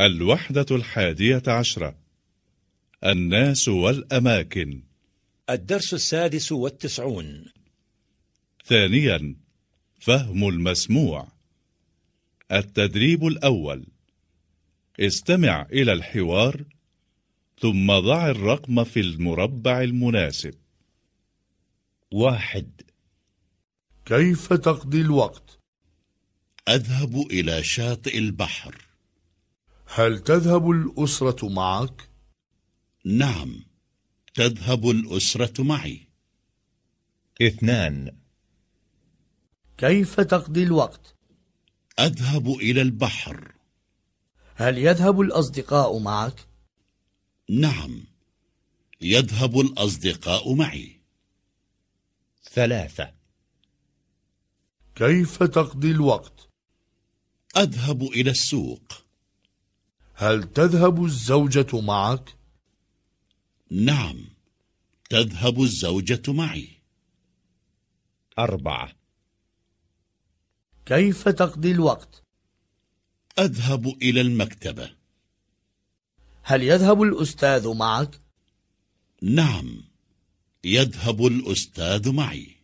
الوحدة الحادية عشرة الناس والأماكن الدرس السادس والتسعون ثانيا فهم المسموع التدريب الأول استمع إلى الحوار ثم ضع الرقم في المربع المناسب واحد كيف تقضي الوقت؟ أذهب إلى شاطئ البحر هل تذهب الأسرة معك؟ نعم تذهب الأسرة معي اثنان كيف تقضي الوقت؟ أذهب إلى البحر هل يذهب الأصدقاء معك؟ نعم يذهب الأصدقاء معي ثلاثة كيف تقضي الوقت؟ أذهب إلى السوق هل تذهب الزوجة معك؟ نعم تذهب الزوجة معي أربعة كيف تقضي الوقت؟ أذهب إلى المكتبة هل يذهب الأستاذ معك؟ نعم يذهب الأستاذ معي